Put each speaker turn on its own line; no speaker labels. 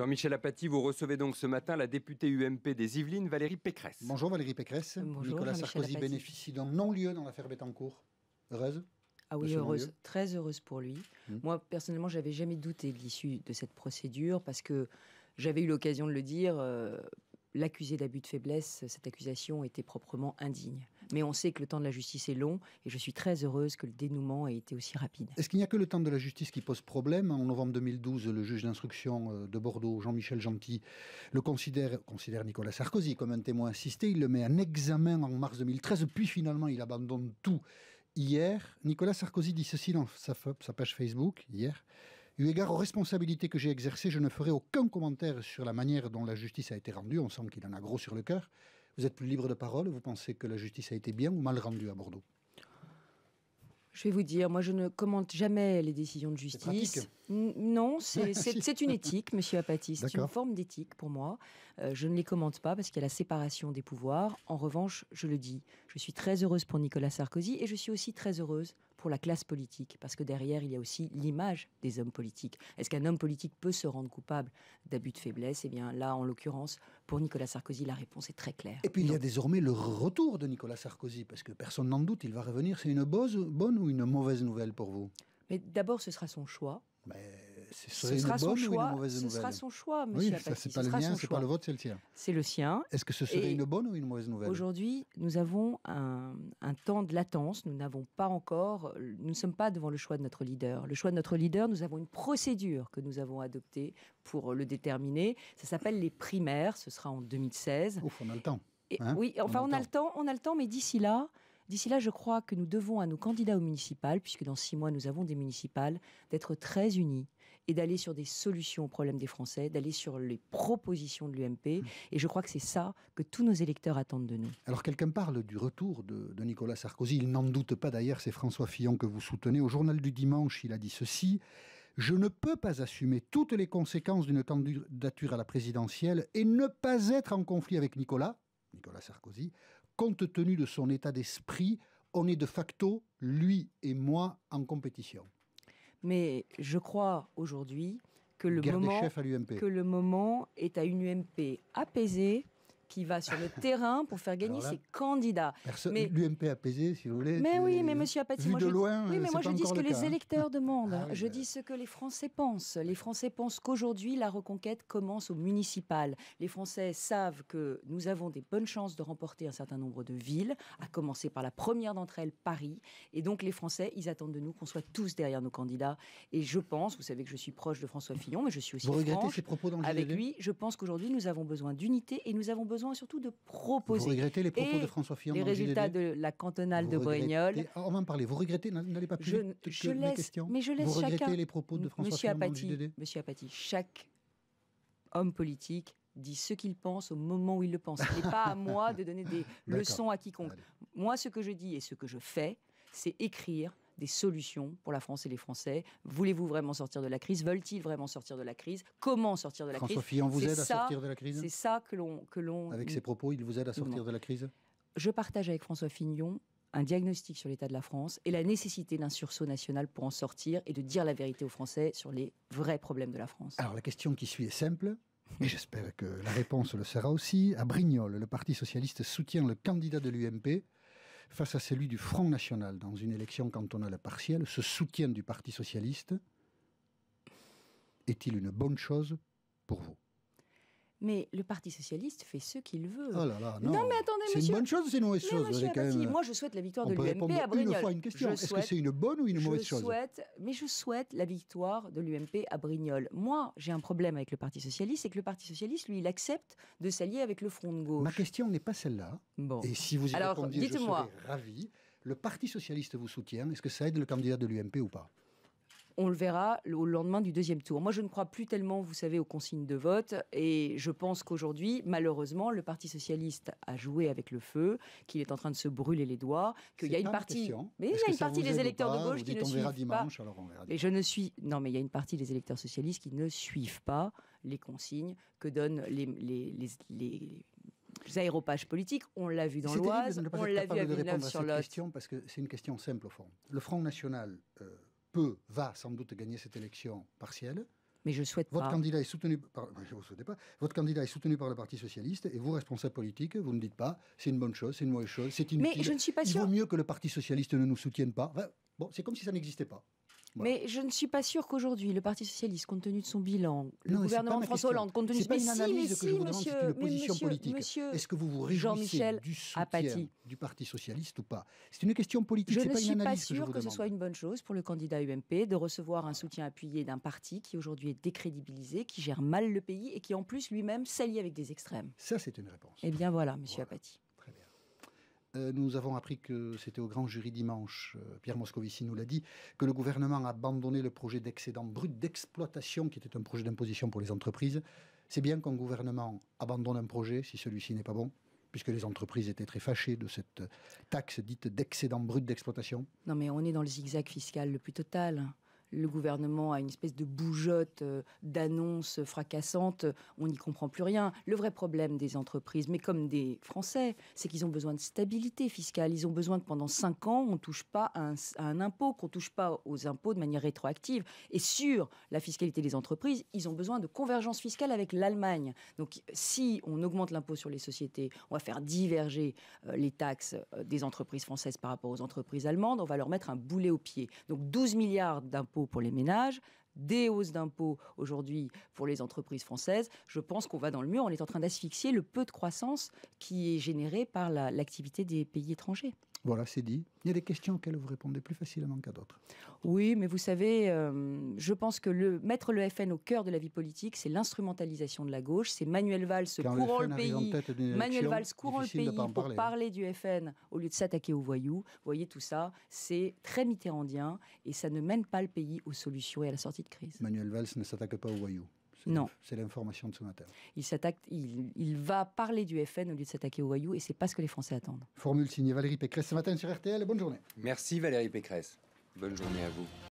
Jean-Michel Apathy, vous recevez donc ce matin la députée UMP des Yvelines, Valérie Pécresse. Bonjour Valérie Pécresse. Nicolas Sarkozy bénéficie d'un non-lieu dans l'affaire Bettencourt. Heureuse ah oui, heureuse, très heureuse pour lui. Hmm. Moi, personnellement,
j'avais jamais douté de l'issue de cette procédure parce que j'avais eu l'occasion de le dire. Euh, l'accusé d'abus de faiblesse, cette accusation était proprement indigne mais on sait que le temps de la justice est long et je suis très heureuse que le dénouement ait été aussi rapide.
Est-ce qu'il n'y a que le temps de la justice qui pose problème En novembre 2012, le juge d'instruction euh, de Bordeaux, Jean-Michel Gentil, le considère, considère Nicolas Sarkozy comme un témoin assisté. Il le met en examen en mars 2013, puis finalement il abandonne tout. Hier, Nicolas Sarkozy dit ceci dans sa, sa page Facebook, hier. Eu égard aux responsabilités que j'ai exercées, je ne ferai aucun commentaire sur la manière dont la justice a été rendue. On sent qu'il en a gros sur le cœur. Vous êtes plus libre de parole Vous pensez que la justice a été bien ou mal rendue à Bordeaux je vais vous dire, moi je ne commente jamais les décisions de justice.
Non, ah, c'est une éthique, monsieur Apathy. C'est une forme d'éthique pour moi. Euh, je ne les commente pas parce qu'il y a la séparation des pouvoirs. En revanche, je le dis, je suis très heureuse pour Nicolas Sarkozy et je suis aussi très heureuse pour la classe politique, parce que derrière, il y a aussi l'image des hommes politiques. Est-ce qu'un homme politique peut se rendre coupable d'abus de faiblesse Et eh bien là, en l'occurrence, pour Nicolas Sarkozy, la réponse est très claire.
Et puis, il y a désormais le retour de Nicolas Sarkozy, parce que personne n'en doute, il va revenir. C'est une bonne ou une mauvaise nouvelle pour vous Mais d'abord, ce sera son choix ce serait une bonne ou une mauvaise nouvelle Ce sera son choix, monsieur Oui, ça, c'est pas le mien, c'est pas le vôtre, c'est le tien.
C'est le sien. Est-ce que ce serait une bonne
ou une mauvaise nouvelle
Aujourd'hui, nous avons un, temps de latence. Nous n'avons pas encore, nous ne sommes pas devant le choix de notre leader. Le choix de notre leader, nous avons une procédure que nous avons adoptée pour le déterminer. Ça s'appelle les primaires. Ce sera en 2016. Ouf, on a le temps. Hein oui, enfin, on a, le temps, on a le temps, mais d'ici là, D'ici là, je crois que nous devons à nos candidats aux municipales, puisque dans six mois nous avons des municipales, d'être très unis, et d'aller sur des solutions aux problèmes des Français, d'aller sur les propositions de l'UMP. Mmh. Et je crois que c'est ça que tous nos électeurs attendent de nous.
Alors quelqu'un parle du retour de, Nicolas Sarkozy. Il n'en doute pas d'ailleurs, c'est François Fillon que vous soutenez. Au journal du dimanche, il a dit ceci. Je ne peux pas assumer toutes les conséquences d'une candidature à la présidentielle et ne pas être en conflit avec Nicolas, Nicolas Sarkozy, compte tenu de son état d'esprit, on est de facto, lui et moi, en compétition. Mais je
crois aujourd'hui
que le, moment, que le
moment est à une UMP apaisée, qui va sur le terrain pour faire gagner ses candidats. mais
l'UMP apaisé, si vous voulez. Mais oui, mais
Monsieur Apathy, moi, je, oui, mais moi je dis ce que les hein. électeurs demandent. Ah je dis ce que les Français pensent. Les Français pensent qu'aujourd'hui la reconquête commence au municipal. Les Français savent que nous avons des bonnes chances de remporter un certain nombre de villes, à commencer par la première d'entre elles, Paris. Et donc les Français, ils attendent de nous qu'on soit tous derrière nos candidats. Et je pense, vous savez que je suis proche de François Fillon, mais je suis aussi vous regrettez ses propos dans le avec lui. Je pense qu'aujourd'hui nous avons besoin d'unité et nous avons besoin besoin surtout de proposer. les propos et de François Les résultats de la cantonale de Boignol.
Ah, parler. Vous regrettez N'allez pas plus je laisse, Mais je laisse vous regrettez les propos de François Fillon Apathy, dans
Monsieur Apathy, chaque homme politique dit ce qu'il pense au moment où il le pense. Ce n'est pas à moi de donner des leçons à quiconque. Moi, ce que je dis et ce que je fais, c'est écrire, des solutions pour la France et les Français. Voulez-vous vraiment sortir de la crise Veulent-ils vraiment sortir de la crise Comment sortir de la crise François Fillon vous aide à sortir de la crise C'est ça que l'on... que l'on. Avec ses propos, il vous aide à sortir de la crise Je partage avec François Fillon un diagnostic sur l'état de la France et la nécessité d'un sursaut national pour en sortir et de dire la vérité aux Français
sur les vrais problèmes de la France. Alors la question qui suit est simple. Et j'espère que la réponse le sera aussi. À Brignoles, le Parti socialiste soutient le candidat de l'UMP, face à celui du Front National dans une élection cantonale partielle, ce soutien du Parti socialiste est-il une bonne chose pour vous
mais le Parti socialiste fait ce qu'il veut. Oh là là, non. mais attendez, monsieur. C'est une bonne chose ou c'est une mauvaise chose quand Moi, je souhaite la victoire de l'UMP à Brignoles. Une fois une question. Est-ce que c'est une bonne ou une mauvaise chose souhaite, Mais je souhaite la victoire de l'UMP à Brignoles. Moi, j'ai un problème avec le Parti socialiste, c'est que le Parti socialiste, lui, il accepte de s'allier avec le Front de gauche. Ma
question n'est pas celle-là. Bon. Et si vous y Alors, répondiez, je serais ravi. Le Parti socialiste vous soutient. Est-ce que ça aide le candidat de l'UMP ou pas
on le verra au lendemain du deuxième tour. Moi, je ne crois plus tellement, vous savez, aux consignes de vote. Et je pense qu'aujourd'hui, malheureusement, le Parti socialiste a joué avec le feu, qu'il est en train de se brûler les doigts, qu'il y a une partie. Mais il y a une partie des électeurs de gauche qui ne suivent pas. et je ne suis. Non, mais il y a une partie des électeurs socialistes qui ne suivent pas les consignes que donnent les, les, les, aéropages politiques, on l'a vu dans l'Oise, on l'a vu à villeneuve sur question
parce que c'est une question simple au fond. Le Front National euh, peut, va sans doute gagner cette élection partielle. Mais je souhaite votre Candidat est soutenu par, je souhaite pas. Votre candidat est soutenu par le Parti Socialiste et vous, responsable politique, vous ne dites pas c'est une bonne chose, c'est une mauvaise chose, c'est inutile. Mais je ne suis pas sûr. Il vaut mieux que le Parti Socialiste ne nous soutienne pas. bon, c'est comme si ça n'existait pas. Mais je ne suis pas sûr qu'aujourd'hui, le Parti socialiste, compte tenu de son bilan, le gouvernement de François Hollande, compte tenu de pas une que je vous monsieur, une position politique. Est-ce que vous vous réjouissez du soutien Apathy. du Parti socialiste ou pas C'est une question politique. Je ne suis pas sûr que, ce soit
une bonne chose pour le candidat UMP de recevoir un soutien appuyé d'un parti qui aujourd'hui est décrédibilisé, qui gère mal le pays et qui en plus lui-même s'allie avec des extrêmes. Ça, c'est une réponse. Eh bien voilà, Monsieur Apathy.
Euh, nous avons appris que c'était au grand jury dimanche, euh, Pierre Moscovici nous l'a dit, que le gouvernement a abandonné le projet d'excédent brut d'exploitation, qui était un projet d'imposition pour les entreprises. C'est bien qu'un gouvernement abandonne un projet si celui-ci n'est pas bon puisque les entreprises étaient très fâchées de cette taxe dite d'excédent brut d'exploitation.
Non mais on est dans le zigzag fiscal le plus total le gouvernement a une espèce de bougeotte euh, d'annonces fracassantes, on n'y comprend plus rien. Le vrai problème des entreprises, mais comme des Français, c'est qu'ils ont besoin de stabilité fiscale. Ils ont besoin que pendant 5 ans, on ne touche pas à un, impôt, qu'on ne touche pas aux impôts de manière rétroactive. Et sur la fiscalité des entreprises, ils ont besoin de convergence fiscale avec l'Allemagne. Donc si on augmente l'impôt sur les sociétés, on va faire diverger euh, les taxes euh, des entreprises françaises par rapport aux entreprises allemandes, on va leur mettre un boulet au pied. Donc 12 milliards d'impôts pour les ménages, des hausses d'impôts aujourd'hui pour les entreprises françaises, je pense qu'on va dans le mur. On est en train d'asphyxier le peu de croissance qui est générée par l'activité des pays étrangers. Voilà, c'est dit. Il y a des questions auxquelles vous répondez plus facilement qu'à d'autres. Oui, mais vous savez, euh, je pense que le, mettre le FN au cœur de la vie politique, c'est l'instrumentalisation de la gauche. C'est Manuel Valls se courant le, pays, Manuel Valls courant le pays pour parler hein. du FN au lieu de s'attaquer aux voyous. Vous voyez tout ça, c'est très mitterrandien et ça ne mène pas le pays aux solutions et à la sortie de crise.
Manuel Valls ne s'attaque pas aux voyous. Non. C'est l'information de ce matin.
Il, s'attaque, il, va parler du FN au lieu de s'attaquer au voyous et c'est pas ce que les Français attendent.
Formule signée Valérie Pécresse ce matin sur RTL. Bonne journée. Merci Valérie Pécresse. Bonne journée à vous.